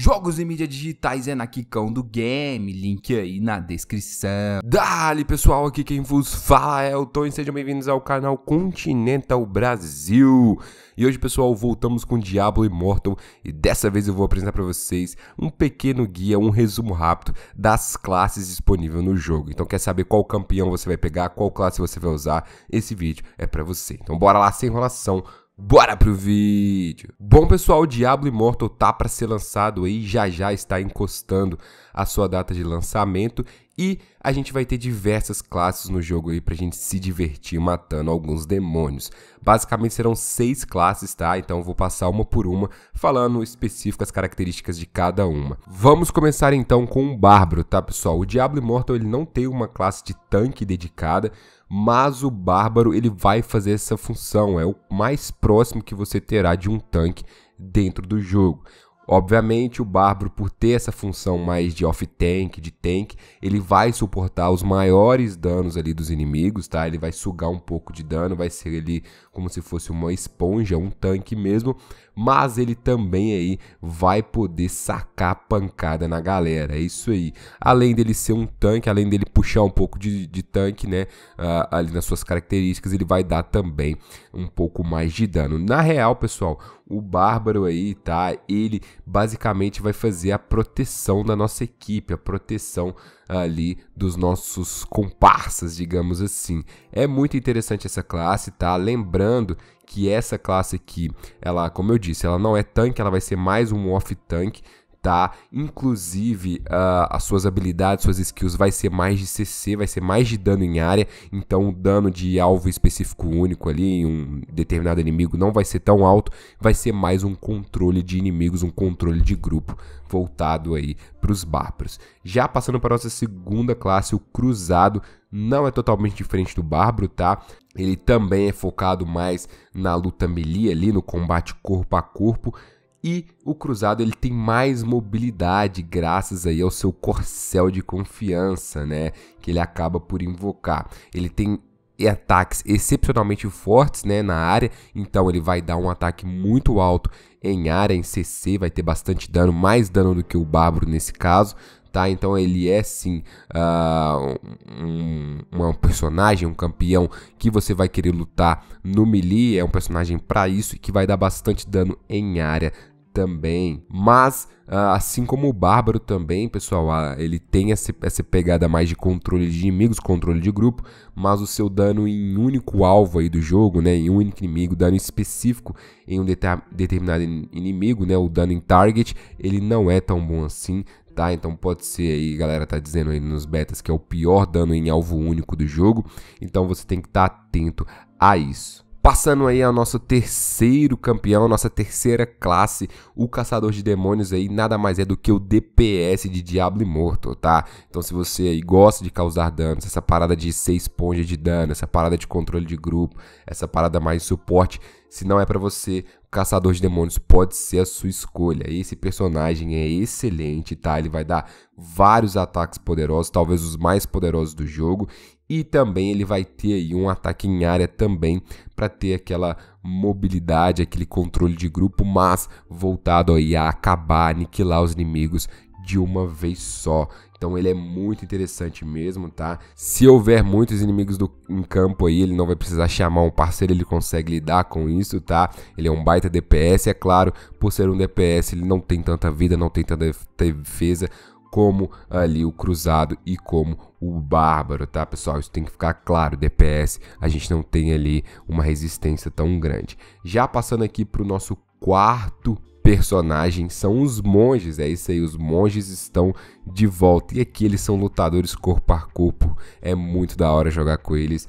Jogos e mídias digitais é na Kikão do Game, link aí na descrição. Dali pessoal, aqui quem vos fala é o Tom e sejam bem-vindos ao canal Continental Brasil. E hoje pessoal, voltamos com Diablo Immortal e dessa vez eu vou apresentar para vocês um pequeno guia, um resumo rápido das classes disponíveis no jogo. Então quer saber qual campeão você vai pegar, qual classe você vai usar, esse vídeo é para você. Então bora lá, sem enrolação, Bora pro vídeo! Bom pessoal, Diablo Immortal tá para ser lançado aí, já já está encostando a sua data de lançamento e a gente vai ter diversas classes no jogo aí pra gente se divertir matando alguns demônios. Basicamente serão seis classes, tá? Então eu vou passar uma por uma, falando específicas características de cada uma. Vamos começar então com um bárbaro, tá pessoal? O Diablo Immortal ele não tem uma classe de tanque dedicada, mas o bárbaro ele vai fazer essa função, é o mais próximo que você terá de um tanque dentro do jogo. Obviamente, o Bárbaro, por ter essa função mais de off-tank, de tank, ele vai suportar os maiores danos ali dos inimigos, tá? Ele vai sugar um pouco de dano, vai ser ali como se fosse uma esponja, um tanque mesmo, mas ele também aí vai poder sacar pancada na galera, é isso aí. Além dele ser um tanque, além dele puxar um pouco de, de tanque, né, uh, ali nas suas características, ele vai dar também um pouco mais de dano. Na real, pessoal, o Bárbaro aí, tá? Ele basicamente vai fazer a proteção da nossa equipe, a proteção ali dos nossos comparsas, digamos assim. É muito interessante essa classe, tá? Lembrando que essa classe aqui, ela, como eu disse, ela não é tanque, ela vai ser mais um off tanque, Inclusive, uh, as suas habilidades, suas skills vai ser mais de CC, vai ser mais de dano em área, então o dano de alvo específico único ali, em um determinado inimigo, não vai ser tão alto, vai ser mais um controle de inimigos, um controle de grupo voltado aí para os bárbaros. Já passando para nossa segunda classe, o cruzado, não é totalmente diferente do bárbaro, tá? Ele também é focado mais na luta melee ali, no combate corpo a corpo, e o cruzado ele tem mais mobilidade graças aí ao seu corcel de confiança, né, que ele acaba por invocar. Ele tem ataques excepcionalmente fortes, né, na área, então ele vai dar um ataque muito alto em área, em CC, vai ter bastante dano, mais dano do que o Bárbaro nesse caso, tá? Então ele é sim uh, um, um, personagem, um campeão que você vai querer lutar no melee, é um personagem para isso e que vai dar bastante dano em área também. Mas, ah, assim como o Bárbaro também, pessoal, ah, ele tem essa, pegada mais de controle de inimigos, controle de grupo, mas o seu dano em único alvo aí do jogo, né, em um único inimigo, dano específico em um determinado inimigo, né, o dano em target, ele não é tão bom assim, Tá, então pode ser aí, galera tá dizendo aí nos betas que é o pior dano em alvo único do jogo. Então você tem que estar tá atento a isso. Passando aí ao nosso terceiro campeão, nossa terceira classe, o Caçador de Demônios aí nada mais é do que o DPS de Diablo Immortal, tá? Então se você aí gosta de causar danos, essa parada de ser esponja de dano, essa parada de controle de grupo, essa parada mais suporte, se não é para você, o Caçador de Demônios pode ser a sua escolha. Esse personagem é excelente, tá? Ele vai dar vários ataques poderosos, talvez os mais poderosos do jogo, e também ele vai ter aí um ataque em área também para ter aquela mobilidade, aquele controle de grupo, mas voltado aí a acabar, aniquilar os inimigos de uma vez só. Então ele é muito interessante mesmo, tá? Se houver muitos inimigos do, em campo aí, ele não vai precisar chamar um parceiro, ele consegue lidar com isso, tá? Ele é um baita DPS, é claro, por ser um DPS ele não tem tanta vida, não tem tanta defesa como ali o cruzado e como o bárbaro, tá, pessoal? Isso tem que ficar claro. DPS, a gente não tem ali uma resistência tão grande. Já passando aqui para o nosso quarto personagem são os monges, é isso aí, os monges estão de volta. E aqui eles são lutadores corpo a corpo, é muito da hora jogar com eles.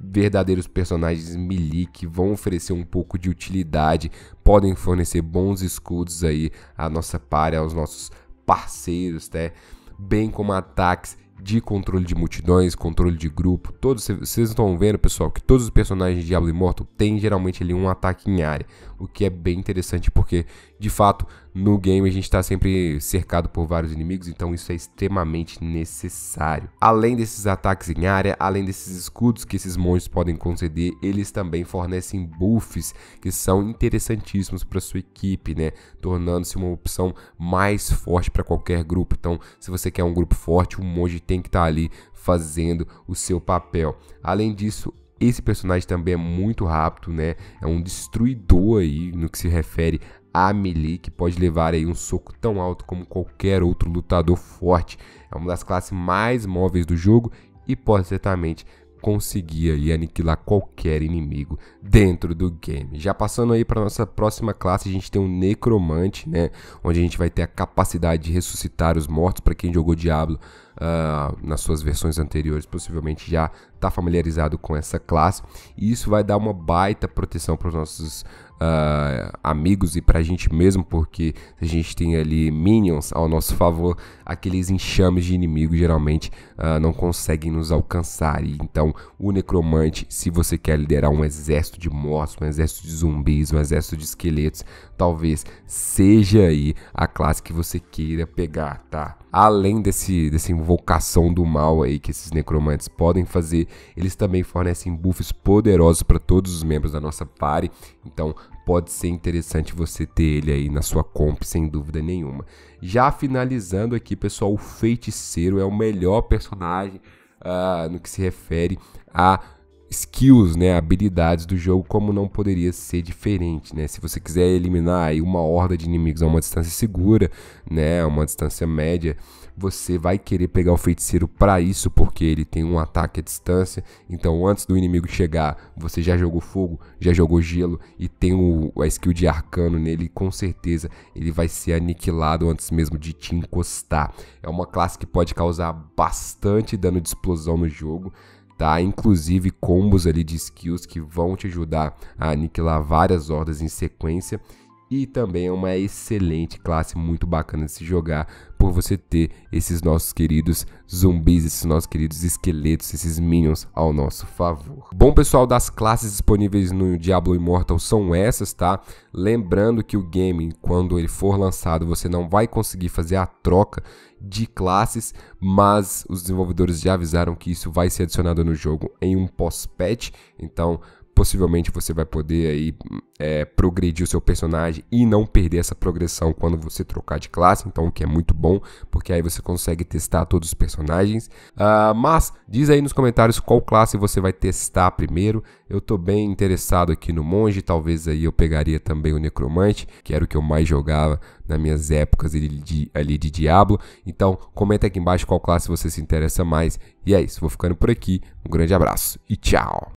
Verdadeiros personagens melee que vão oferecer um pouco de utilidade, podem fornecer bons escudos aí à nossa pare, aos nossos parceiros, né? bem como ataques de controle de multidões, controle de grupo. Todos vocês estão vendo, pessoal, que todos os personagens de Diablo Immortal têm geralmente ali um ataque em área, o que é bem interessante porque, de fato, no game a gente está sempre cercado por vários inimigos, então isso é extremamente necessário. Além desses ataques em área, além desses escudos que esses monstros podem conceder, eles também fornecem buffs que são interessantíssimos para sua equipe, né? Tornando-se uma opção mais forte para qualquer grupo. Então, se você quer um grupo forte, o monge tem que estar tá ali fazendo o seu papel. Além disso, esse personagem também é muito rápido, né? É um destruidor aí no que se refere a melee, que pode levar aí um soco tão alto como qualquer outro lutador forte. É uma das classes mais móveis do jogo e pode certamente conseguir ali aniquilar qualquer inimigo dentro do game. Já passando aí para nossa próxima classe, a gente tem um necromante, né, onde a gente vai ter a capacidade de ressuscitar os mortos. Para quem jogou Diablo uh, nas suas versões anteriores, possivelmente já está familiarizado com essa classe. E isso vai dar uma baita proteção para os nossos Uh, amigos e para a gente mesmo, porque a gente tem ali minions ao nosso favor, aqueles enxames de inimigo geralmente uh, não conseguem nos alcançar. E, então então, o necromante, se você quer liderar um exército de mortos, um exército de zumbis, um exército de esqueletos, talvez seja aí a classe que você queira pegar, tá? Além desse, dessa invocação do mal aí que esses necromantes podem fazer, eles também fornecem buffs poderosos para todos os membros da nossa party. Então, pode ser interessante você ter ele aí na sua comp, sem dúvida nenhuma. Já finalizando aqui, pessoal, o feiticeiro é o melhor personagem ah, no que se refere a skills, né, habilidades do jogo, como não poderia ser diferente, né? Se você quiser eliminar aí uma horda de inimigos a uma distância segura, né, a uma distância média, você vai querer pegar o feiticeiro para isso, porque ele tem um ataque à distância. Então, antes do inimigo chegar, você já jogou fogo, já jogou gelo e tem o, a skill de arcano nele, com certeza ele vai ser aniquilado antes mesmo de te encostar. É uma classe que pode causar bastante dano de explosão no jogo tá? Inclusive combos ali de skills que vão te ajudar a aniquilar várias hordas em sequência e também é uma excelente classe, muito bacana de se jogar, por você ter esses nossos queridos zumbis, esses nossos queridos esqueletos, esses minions ao nosso favor. Bom pessoal, das classes disponíveis no Diablo Immortal são essas, tá? Lembrando que o game, quando ele for lançado, você não vai conseguir fazer a troca de classes, mas os desenvolvedores já avisaram que isso vai ser adicionado no jogo em um pós-patch, então possivelmente você vai poder aí é, progredir o seu personagem e não perder essa progressão quando você trocar de classe, então o que é muito bom, porque aí você consegue testar todos os personagens. Uh, mas diz aí nos comentários qual classe você vai testar primeiro. Eu tô bem interessado aqui no monge, talvez aí eu pegaria também o necromante, que era o que eu mais jogava nas minhas épocas ali de, ali de Diablo. Então comenta aqui embaixo qual classe você se interessa mais. E é isso, vou ficando por aqui. Um grande abraço e tchau!